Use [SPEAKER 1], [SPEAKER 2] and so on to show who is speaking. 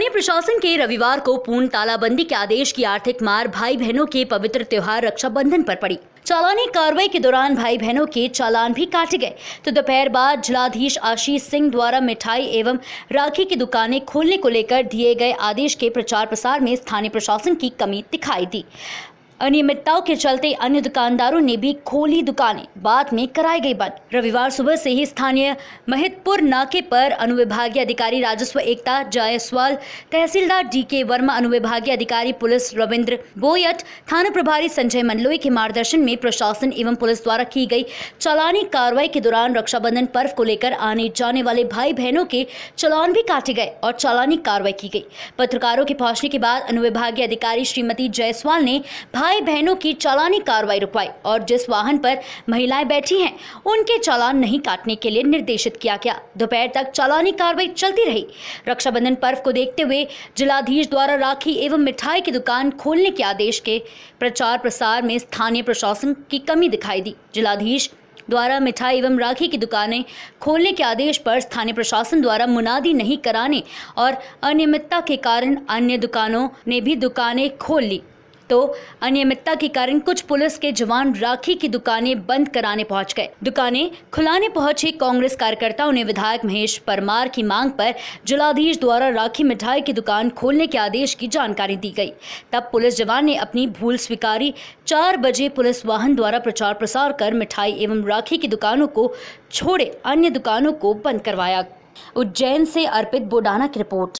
[SPEAKER 1] स्थानीय प्रशासन के रविवार को पूर्ण तालाबंदी के आदेश की आर्थिक मार भाई बहनों के पवित्र त्योहार रक्षाबंधन पर पड़ी चालानी कार्रवाई के दौरान भाई बहनों के चालान भी काटे गए तो दोपहर बाद जिलाधीश आशीष सिंह द्वारा मिठाई एवं राखी की दुकानें खोलने को लेकर दिए गए आदेश के प्रचार प्रसार में स्थानीय प्रशासन की कमी दिखाई दी अनियमितताओं के चलते अन्य दुकानदारों ने भी खोली दुकानें बाद में कराई गई बंद रविवार सुबह से ही स्थानीय महितपुर नाके पर अनुविभागीय अधिकारी राजस्व एकता जायसवाल तहसीलदार डी के वर्मा अनुविभागीय अधिकारी पुलिस रविन्द्र बोयट थाना प्रभारी संजय मंडलोई के मार्गदर्शन में प्रशासन एवं पुलिस द्वारा की गई चलानी कार्रवाई के दौरान रक्षाबंधन पर्व को लेकर आने जाने वाले भाई बहनों के चलान भी काटे गए और चलानी कार्रवाई की गई पत्रकारों के पहुंचने के बाद अनुविभागीय अधिकारी श्रीमती जायसवाल ने भाई भाई बहनों की चालानी कार्रवाई रुकवाई और जिस वाहन पर महिलाएं बैठी हैं उनके चालान नहीं काटने के लिए निर्देशित किया गया दोपहर तक चालानी कार्रवाई चलती रही रक्षाबंधन पर्व को देखते हुए जिलाधीश द्वारा राखी एवं मिठाई की दुकान खोलने के आदेश के प्रचार प्रसार में स्थानीय प्रशासन की कमी दिखाई दी जिलाधीश द्वारा मिठाई एवं राखी की दुकानें खोलने के आदेश पर स्थानीय प्रशासन द्वारा मुनादी नहीं कराने और अनियमितता के कारण अन्य दुकानों ने भी दुकानें खोल ली तो अनियमितता के कारण कुछ पुलिस के जवान राखी की दुकानें बंद कराने पहुंच गए दुकानें खुलाने पहुंचे कांग्रेस कार्यकर्ताओं ने विधायक महेश परमार की मांग पर जिलाधीश द्वारा राखी मिठाई की दुकान खोलने के आदेश की जानकारी दी गई तब पुलिस जवान ने अपनी भूल स्वीकारी चार बजे पुलिस वाहन द्वारा प्रचार प्रसार कर मिठाई एवं राखी की दुकानों को छोड़े अन्य दुकानों को बंद करवाया उज्जैन से अर्पित बोडाना की रिपोर्ट